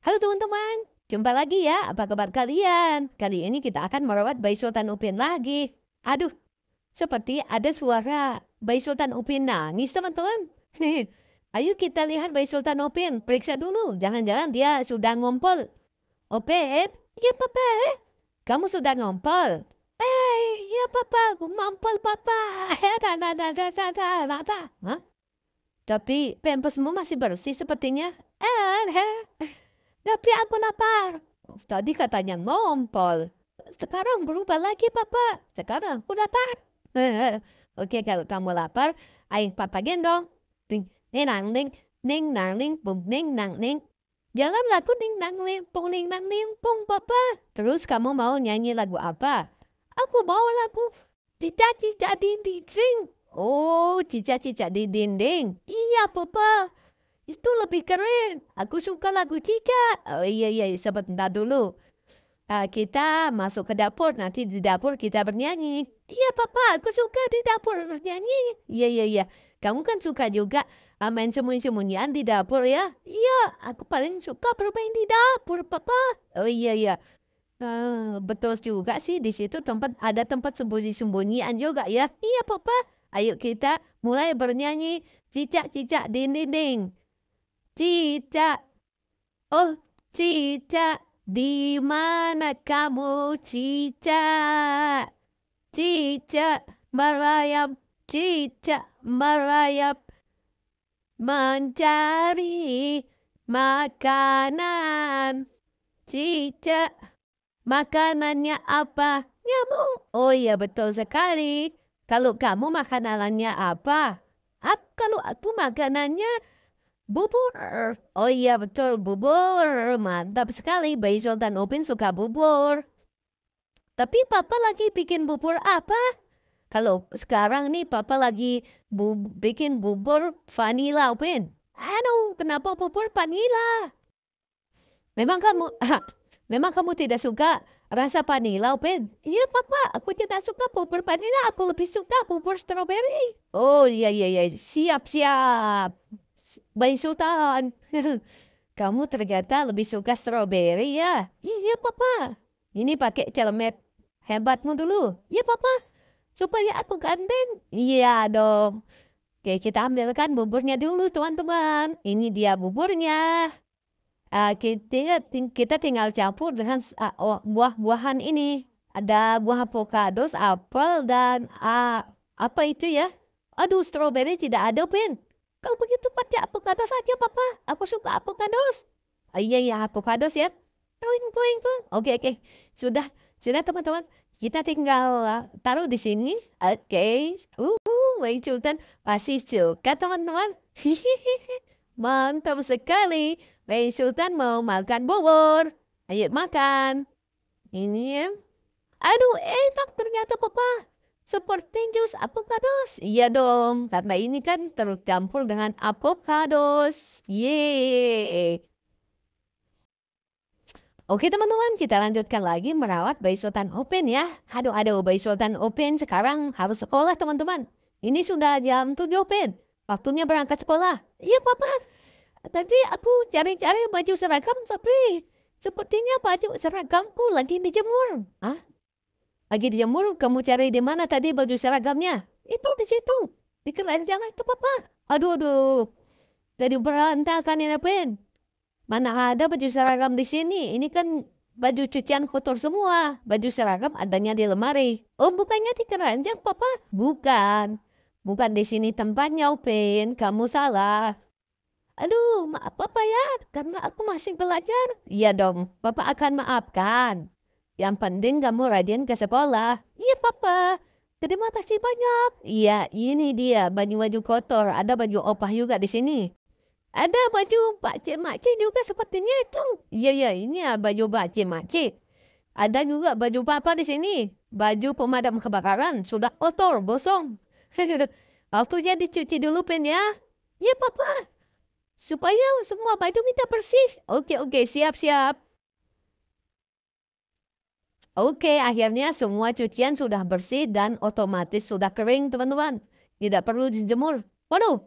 Halo teman-teman, jumpa lagi ya. Apa kabar kalian? Kali ini kita akan merawat Bayi Sultan Upin lagi. Aduh, seperti ada suara Bayi Sultan Upin nangis teman-teman. Ayo kita lihat Bayi Sultan Upin. Periksa dulu, jangan-jangan dia sudah ngompol. Upin, ya papa. Kamu sudah ngompol. Eh, ya papa, aku ngompol papa. Tapi pempesmu masih bersih sepertinya. Eh, eh. Tapi aku lapar. Tadi katanya mą, Sekarang berubah lagi, papa. Sekarang aku lapar. Oke, kalau kamu lapar, ayo papa gendong. Ding, nang ning, ning, nang, ning, bum, ning, nang, ning. Jangan lagu ning, nang, ning, pung, ning, nang, ning, pung, papa. Terus kamu mau nyanyi lagu apa? Aku mau lagu Cica Cica Dinding. Oh, Cica Cica Dinding. Iya, papa itu lebih keren. Aku suka lagu cicak. Oh iya iya, sebentar dulu. Uh, kita masuk ke dapur, nanti di dapur kita bernyanyi. Iya papa, aku suka di dapur bernyanyi. Iya iya iya, kamu kan suka juga uh, main sembunyi-sembunyian di dapur ya? Iya, aku paling suka bermain di dapur papa. Oh iya iya, uh, betul juga sih di situ tempat ada tempat sembunyi-sembunyian juga ya. Iya papa, ayo kita mulai bernyanyi cicak-cicak dinding-dinding. Cica, oh Cica, di mana kamu Cica? Cica merayap, Cica merayap, mencari makanan. Cica, makanannya apa? Nyamuk. Oh iya betul sekali. Kalau kamu makanannya apa? Ap, kalau aku makanannya Bubur. Oh iya betul, bubur. Mantap sekali, Bayi Sultan Upin suka bubur. Tapi papa lagi bikin bubur apa? Kalau sekarang nih papa lagi bu bikin bubur vanila, Upin. Aduh, kenapa bubur vanila? Memang kamu memang kamu tidak suka rasa vanila, Upin? Iya papa, aku tidak suka bubur vanila. aku lebih suka bubur stroberi. Oh iya iya iya, siap siap. By Sultan. Kamu ternyata lebih suka stroberi ya? Iya, Papa. Ini pakai celemek. Hebatmu dulu. Iya, Papa. Supaya aku ganteng. Iya dong. Oke, kita ambilkan buburnya dulu, teman-teman. Ini dia buburnya. Uh, kita, kita tinggal campur dengan uh, buah-buahan ini. Ada buah avocados, apel, dan uh, apa itu ya? Aduh, stroberi tidak ada, Pin. Kalau begitu pakai avocados saja papa. Aku suka avocados. Oh, iya ya avocados ya. Poing poing poing. Oke okay, oke. Okay. Sudah sudah teman-teman. Kita tinggal uh, taruh di sini. Oke. Okay. Uh, my children pasti suka teman-teman. Mantap sekali. Wei Sultan mau makan bubur. Ayo makan. Ini ya. Aduh, enak ternyata papa. Supporting jus avocados. Iya dong, karena ini kan tercampur dengan apokados, Yeay. Oke teman-teman, kita lanjutkan lagi merawat bayi sultan open ya. Aduh, aduh, bayi sultan open sekarang harus sekolah teman-teman. Ini sudah jam 7 open. Waktunya berangkat sekolah. Iya papa, tadi aku cari-cari baju seragam tapi sepertinya baju seragamku lagi dijemur. Ah, lagi dijemur, kamu cari di mana tadi baju seragamnya? Itu di situ. Di keranjang itu papa. Aduh, aduh. Jadi berantakan ini apa Mana ada baju seragam di sini? Ini kan baju cucian kotor semua. Baju seragam adanya di lemari. Oh, bukannya di keranjang, Papa? Bukan. Bukan di sini tempatnya, Upin. Oh, kamu salah. Aduh, maaf Papa ya, karena aku masih belajar. Iya dong, Papa akan maafkan. Yang penting kamu rajin ke sekolah. Iya, Papa. Terima kasih banyak. Iya, ini dia baju-baju kotor. Ada baju opah juga di sini. Ada baju pakcik-makcik juga sepertinya itu. Iya, iya. Ini ya baju pakcik-makcik. Ada juga baju papa di sini. Baju pemadam kebakaran. Sudah kotor, bosong. Waktunya dicuci dulu, Pen, ya. Iya, Papa. Supaya semua baju kita bersih. Oke, oke. Siap, siap. Oke, akhirnya semua cucian sudah bersih dan otomatis sudah kering, teman-teman. Tidak perlu dijemur. Waduh,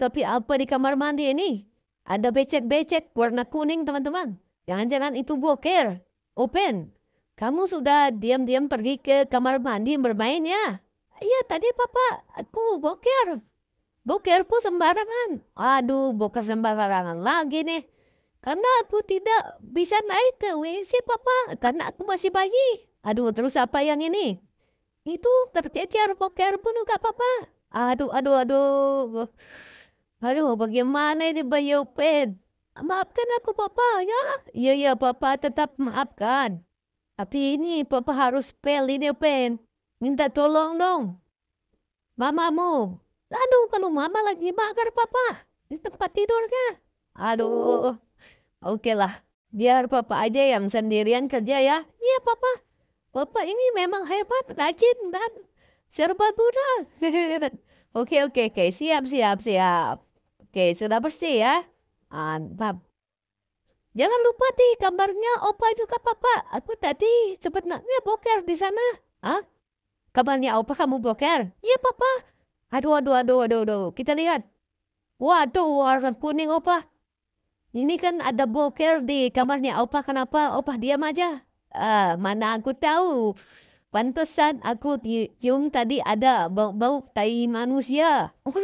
tapi apa di kamar mandi ini? Ada becek-becek warna kuning, teman-teman. Jangan-jangan itu boker. Open. Kamu sudah diam-diam pergi ke kamar mandi bermain ya? Iya, tadi papa, aku boker. Boker pun sembarangan. Aduh, boker sembarangan lagi nih. Karena aku tidak bisa naik ke WC papa karena aku masih bayi. Aduh terus apa yang ini? Itu tercecer poker pun enggak papa. Aduh aduh aduh. Aduh bagaimana ini bayi open? Maafkan aku papa ya. Iya ya papa tetap maafkan. Tapi ini papa harus pel ini open. Minta tolong dong. Mamamu. Aduh kalau mama lagi mager papa. Di tempat tidur kah? Aduh. Oke okay lah, biar papa aja yang sendirian kerja ya. Iya papa, papa ini memang hebat, rajin dan serba guna. oke oke oke, siap siap siap. Oke, sudah bersih ya. Mantap. Jangan lupa di kamarnya opa juga papa. Aku tadi cepet nanya boker di sana. Hah? Kamarnya opa kamu boker? Iya papa. Aduh, aduh, aduh, aduh, aduh. Kita lihat. Waduh, warna kuning opa. Ini kan ada boker di kamarnya. Opah kenapa? Opah diam aja. Uh, mana aku tahu. Pantesan aku cium tadi ada bau-bau tai manusia. Oh,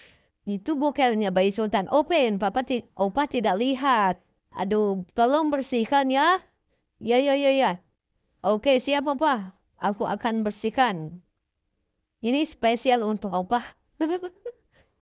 itu bokernya bayi Sultan. Open, papa ti opah tidak lihat. Aduh, tolong bersihkan ya. Ya, ya, ya, ya. Oke, siap opah Aku akan bersihkan. Ini spesial untuk opah